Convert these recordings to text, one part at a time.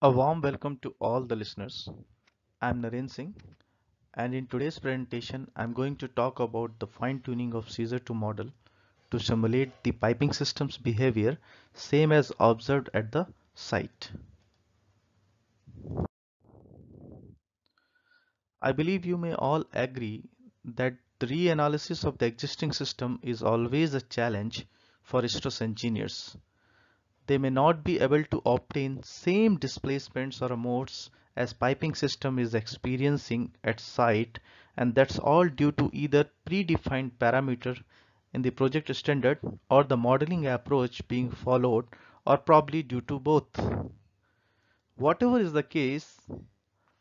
A warm welcome to all the listeners. I'm Naren Singh and in today's presentation I'm going to talk about the fine tuning of scissor2 model to simulate the piping system's behavior same as observed at the site. I believe you may all agree that the reanalysis of the existing system is always a challenge for stress engineers they may not be able to obtain same displacements or modes as piping system is experiencing at site and that's all due to either predefined parameter in the project standard or the modeling approach being followed or probably due to both. Whatever is the case,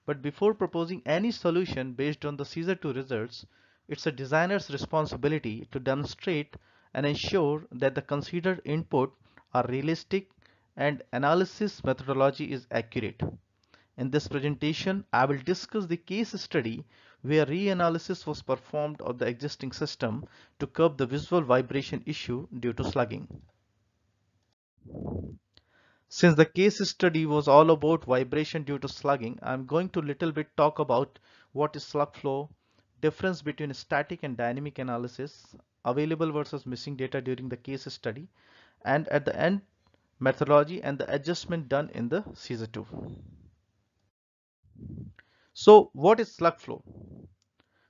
but before proposing any solution based on the CSER2 results, it's a designer's responsibility to demonstrate and ensure that the considered input are realistic and analysis methodology is accurate. In this presentation, I will discuss the case study where reanalysis was performed of the existing system to curb the visual vibration issue due to slugging. Since the case study was all about vibration due to slugging, I'm going to little bit talk about what is slug flow, difference between static and dynamic analysis, available versus missing data during the case study, and at the end methodology and the adjustment done in the Caesar 2. So what is slug flow?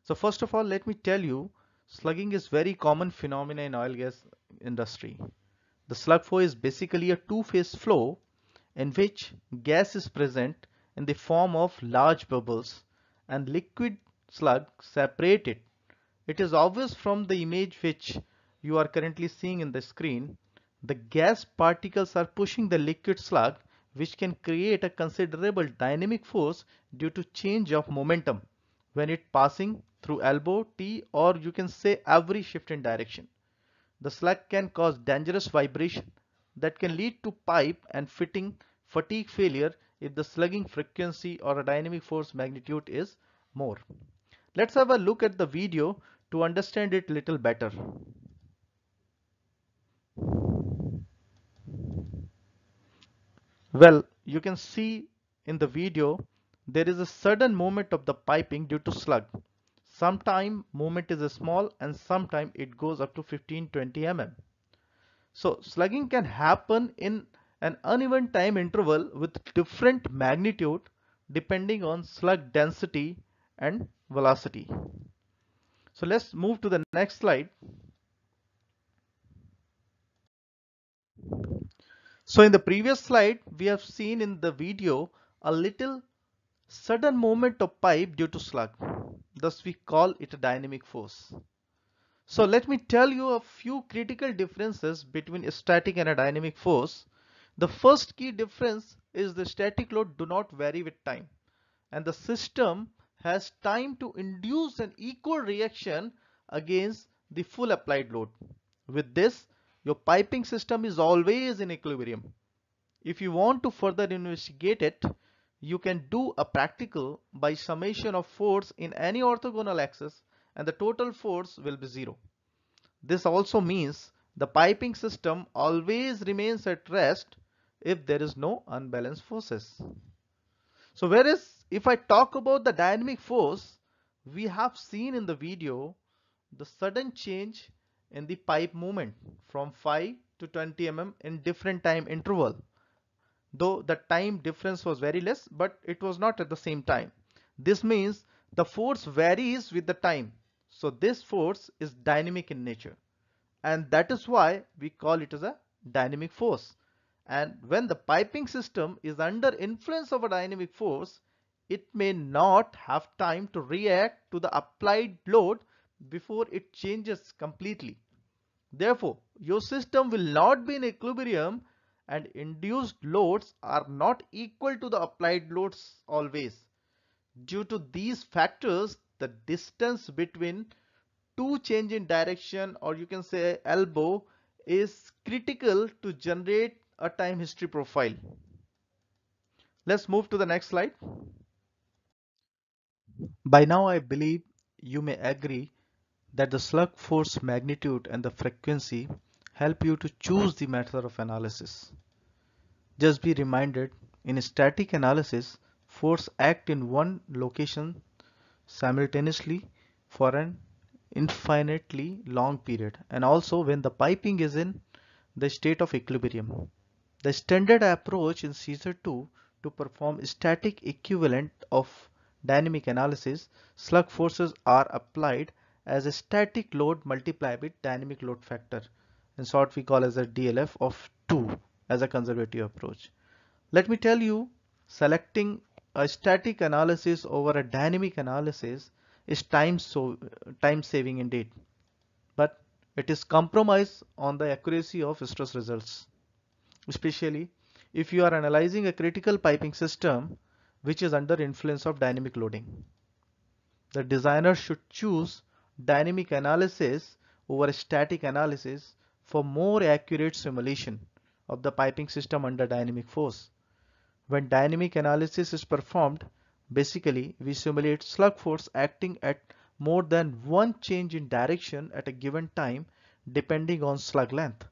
So first of all, let me tell you, slugging is very common phenomena in oil gas industry. The slug flow is basically a two-phase flow in which gas is present in the form of large bubbles and liquid slug separated. It is obvious from the image which you are currently seeing in the screen the gas particles are pushing the liquid slug which can create a considerable dynamic force due to change of momentum when it passing through elbow, T or you can say every shift in direction. The slug can cause dangerous vibration that can lead to pipe and fitting fatigue failure if the slugging frequency or a dynamic force magnitude is more. Let's have a look at the video to understand it little better. Well, you can see in the video, there is a sudden movement of the piping due to slug. Sometime movement is small and sometime it goes up to 15-20 mm. So slugging can happen in an uneven time interval with different magnitude depending on slug density and velocity. So let's move to the next slide. So in the previous slide, we have seen in the video a little sudden movement of pipe due to slug. Thus we call it a dynamic force. So let me tell you a few critical differences between a static and a dynamic force. The first key difference is the static load do not vary with time and the system has time to induce an equal reaction against the full applied load. With this, your piping system is always in equilibrium. If you want to further investigate it, you can do a practical by summation of force in any orthogonal axis and the total force will be zero. This also means the piping system always remains at rest if there is no unbalanced forces. So whereas if I talk about the dynamic force, we have seen in the video the sudden change in the pipe movement from 5 to 20 mm in different time interval though the time difference was very less but it was not at the same time this means the force varies with the time so this force is dynamic in nature and that is why we call it as a dynamic force and when the piping system is under influence of a dynamic force it may not have time to react to the applied load before it changes completely. Therefore, your system will not be in equilibrium and induced loads are not equal to the applied loads always. Due to these factors, the distance between two change in direction or you can say elbow is critical to generate a time history profile. Let's move to the next slide. By now I believe you may agree that the slug force magnitude and the frequency help you to choose the method of analysis. Just be reminded in static analysis force act in one location simultaneously for an infinitely long period and also when the piping is in the state of equilibrium. The standard approach in cser 2 to perform static equivalent of dynamic analysis slug forces are applied as a static load multiplied with dynamic load factor in short we call as a DLF of 2 as a conservative approach. Let me tell you selecting a static analysis over a dynamic analysis is time so time saving indeed but it is compromise on the accuracy of stress results especially if you are analyzing a critical piping system which is under influence of dynamic loading. The designer should choose dynamic analysis over static analysis for more accurate simulation of the piping system under dynamic force. When dynamic analysis is performed, basically we simulate slug force acting at more than one change in direction at a given time depending on slug length.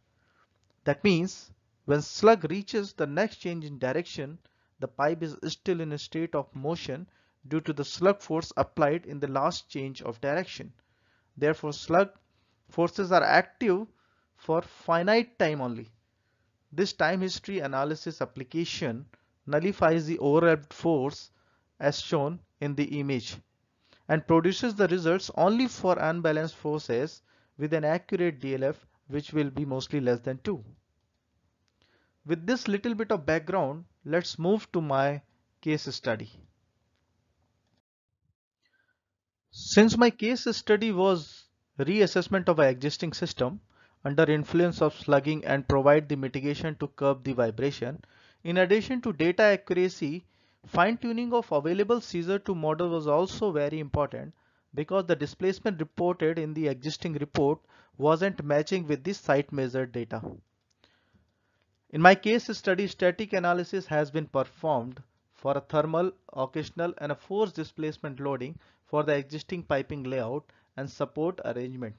That means when slug reaches the next change in direction, the pipe is still in a state of motion due to the slug force applied in the last change of direction. Therefore slug forces are active for finite time only. This time history analysis application nullifies the overlapped force as shown in the image and produces the results only for unbalanced forces with an accurate DLF which will be mostly less than 2. With this little bit of background, let's move to my case study. Since my case study was reassessment of an existing system under influence of slugging and provide the mitigation to curb the vibration, in addition to data accuracy, fine-tuning of available Caesar to model was also very important because the displacement reported in the existing report wasn't matching with the site measured data. In my case study, static analysis has been performed for a thermal, occasional and a force displacement loading for the existing piping layout and support arrangement.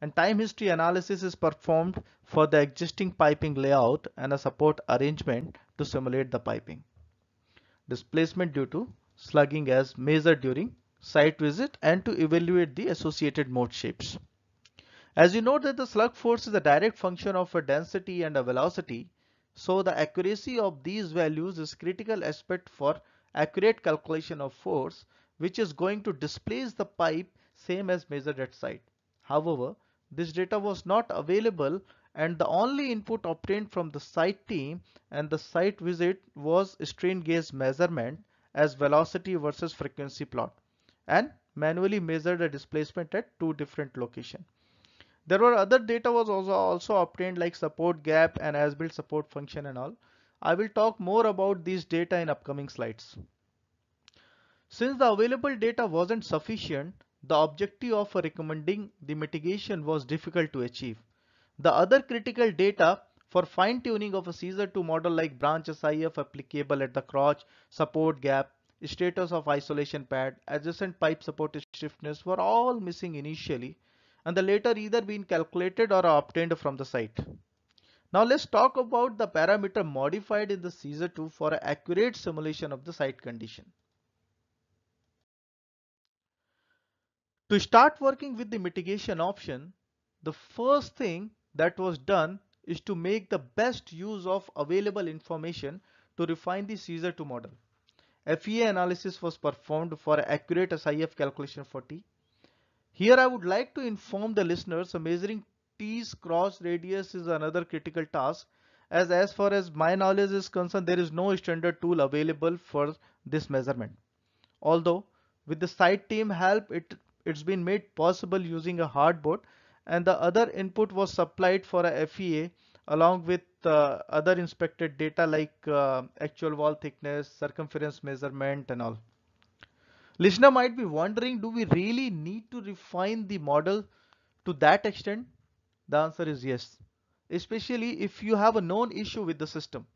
And time history analysis is performed for the existing piping layout and a support arrangement to simulate the piping. Displacement due to slugging as measured during site visit and to evaluate the associated mode shapes. As you know that the slug force is a direct function of a density and a velocity, so the accuracy of these values is critical aspect for accurate calculation of force which is going to displace the pipe same as measured at site. However, this data was not available and the only input obtained from the site team and the site visit was strain gauge measurement as velocity versus frequency plot and manually measured the displacement at two different locations. There were other data was also, also obtained like support gap and as-built support function and all. I will talk more about these data in upcoming slides. Since the available data wasn't sufficient, the objective of recommending the mitigation was difficult to achieve. The other critical data for fine-tuning of a CSER 2 model like branch SIF applicable at the crotch, support gap, status of isolation pad, adjacent pipe support stiffness were all missing initially and the later either been calculated or obtained from the site. Now let's talk about the parameter modified in the CSER2 for accurate simulation of the site condition. To start working with the mitigation option, the first thing that was done is to make the best use of available information to refine the Caesar 2 model. FEA analysis was performed for accurate SIF calculation for T. Here I would like to inform the listeners measuring T's cross radius is another critical task as as far as my knowledge is concerned there is no standard tool available for this measurement. Although with the site team help it it's been made possible using a hardboard and the other input was supplied for a FEA along with uh, other inspected data like uh, actual wall thickness, circumference measurement and all. Listener might be wondering, do we really need to refine the model to that extent? The answer is yes, especially if you have a known issue with the system.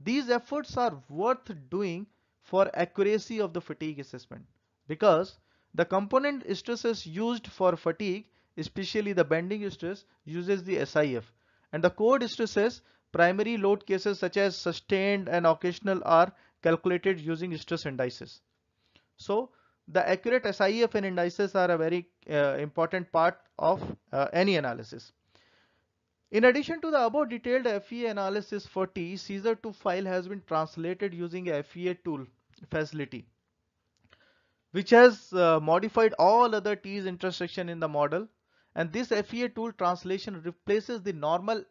These efforts are worth doing for accuracy of the fatigue assessment because the component stresses used for fatigue, especially the bending stress, uses the SIF. And the code stresses, primary load cases such as sustained and occasional are calculated using stress indices. So the accurate SIF and indices are a very uh, important part of uh, any analysis. In addition to the above detailed FEA analysis for T, Caesar 2 file has been translated using a FEA tool facility which has uh, modified all other T's intersection in the model and this FEA tool translation replaces the normal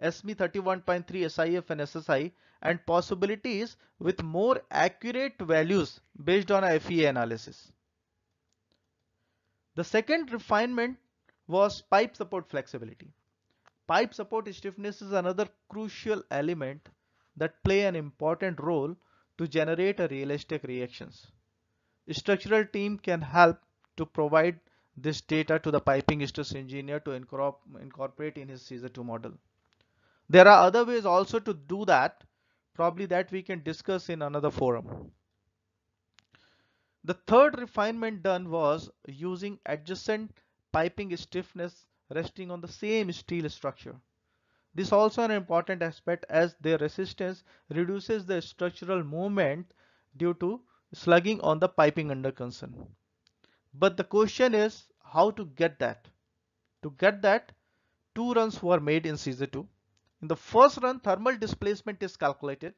SME 31.3 SIF and SSI and possibilities with more accurate values based on a FEA analysis. The second refinement was pipe support flexibility. Pipe support stiffness is another crucial element that play an important role to generate a realistic reactions. Structural team can help to provide this data to the piping stress engineer to incorporate in his csa 2 model. There are other ways also to do that, probably that we can discuss in another forum. The third refinement done was using adjacent piping stiffness resting on the same steel structure. This also an important aspect as their resistance reduces the structural moment due to slugging on the piping under concern. But the question is how to get that. To get that, two runs were made in season 2. In the first run, thermal displacement is calculated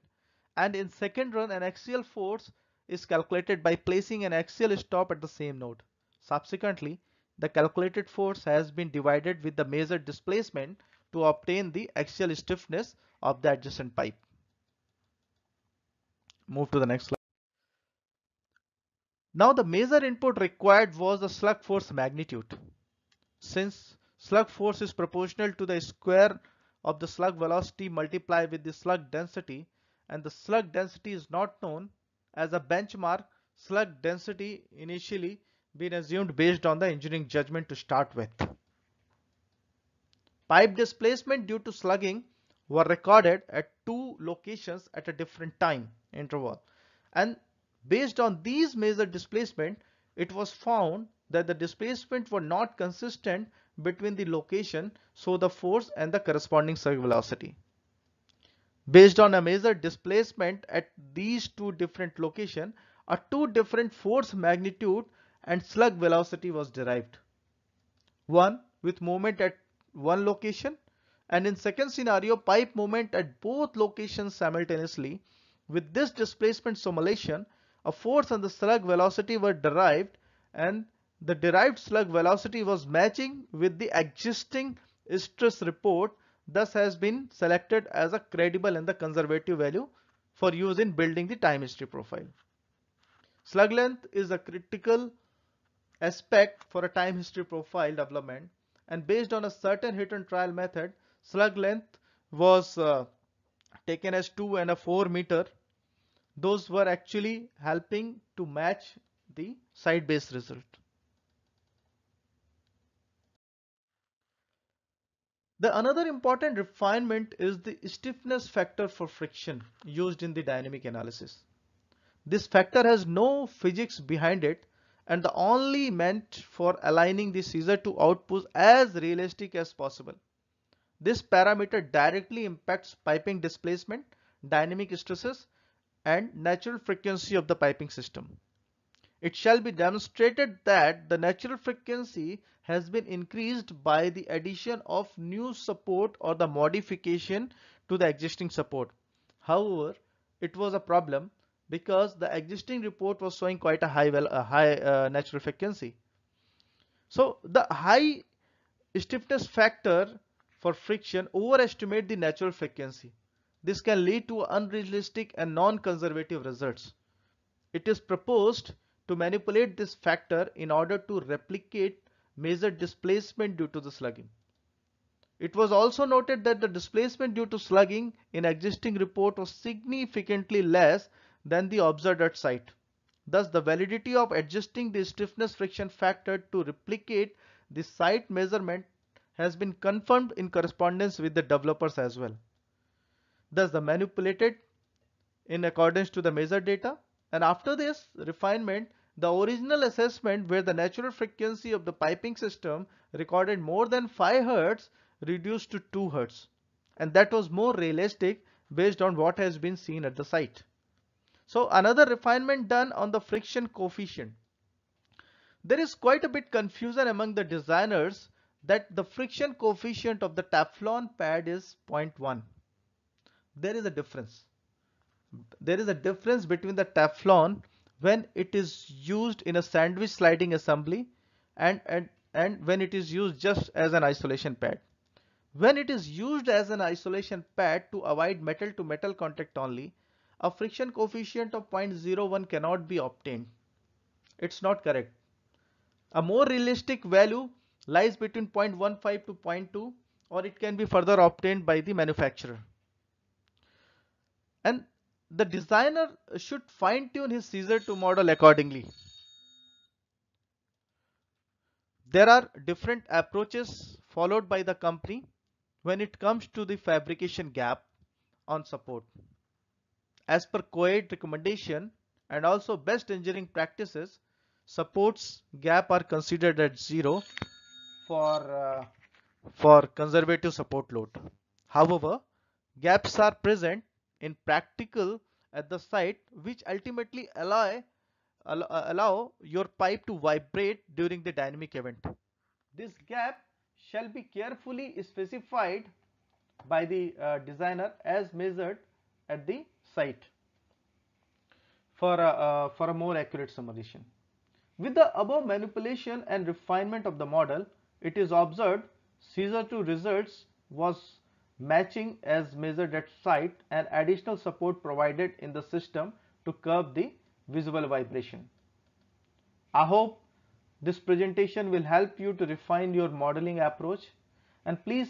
and in second run, an axial force is calculated by placing an axial stop at the same node. Subsequently, the calculated force has been divided with the measured displacement to obtain the axial stiffness of the adjacent pipe. Move to the next slide. Now the major input required was the slug force magnitude. Since slug force is proportional to the square of the slug velocity multiplied with the slug density and the slug density is not known as a benchmark slug density initially been assumed based on the engineering judgment to start with. Pipe displacement due to slugging were recorded at two locations at a different time interval and Based on these measured displacement, it was found that the displacement were not consistent between the location, so the force and the corresponding surface velocity. Based on a measured displacement at these two different location, a two different force magnitude and slug velocity was derived. One with moment at one location and in second scenario pipe movement at both locations simultaneously. With this displacement simulation, a force and the slug velocity were derived and the derived slug velocity was matching with the existing stress report thus has been selected as a credible and the conservative value for use in building the time history profile. Slug length is a critical aspect for a time history profile development and based on a certain hit and trial method slug length was uh, taken as 2 and a 4 meter those were actually helping to match the site based result. The another important refinement is the stiffness factor for friction used in the dynamic analysis. This factor has no physics behind it and the only meant for aligning the scissor to output as realistic as possible. This parameter directly impacts piping displacement, dynamic stresses and natural frequency of the piping system. It shall be demonstrated that the natural frequency has been increased by the addition of new support or the modification to the existing support. However, it was a problem because the existing report was showing quite a high, well, a high uh, natural frequency. So the high stiffness factor for friction overestimate the natural frequency. This can lead to unrealistic and non-conservative results. It is proposed to manipulate this factor in order to replicate measured displacement due to the slugging. It was also noted that the displacement due to slugging in existing report was significantly less than the observed at site. Thus, the validity of adjusting the stiffness friction factor to replicate the site measurement has been confirmed in correspondence with the developers as well thus the manipulated in accordance to the measured data and after this refinement the original assessment where the natural frequency of the piping system recorded more than 5 Hz reduced to 2 Hz and that was more realistic based on what has been seen at the site. So another refinement done on the friction coefficient. There is quite a bit confusion among the designers that the friction coefficient of the Teflon pad is 0.1 there is a difference there is a difference between the Teflon when it is used in a sandwich sliding assembly and, and, and when it is used just as an isolation pad. When it is used as an isolation pad to avoid metal to metal contact only, a friction coefficient of 0.01 cannot be obtained. It's not correct. A more realistic value lies between 0.15 to 0.2 or it can be further obtained by the manufacturer and the designer should fine tune his Caesar 2 model accordingly. There are different approaches followed by the company when it comes to the fabrication gap on support. As per COED recommendation and also best engineering practices, supports gap are considered at zero for, uh, for conservative support load. However, gaps are present in practical at the site which ultimately allow, uh, allow your pipe to vibrate during the dynamic event. This gap shall be carefully specified by the uh, designer as measured at the site for a, uh, uh, for a more accurate summation. With the above manipulation and refinement of the model, it is observed Caesar 2 results was matching as measured at site and additional support provided in the system to curb the visible vibration. I hope this presentation will help you to refine your modeling approach and please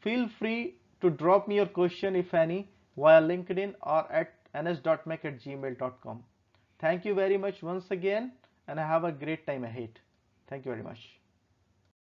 feel free to drop me your question if any via LinkedIn or at ns.mec at gmail.com. Thank you very much once again and have a great time ahead. Thank you very much.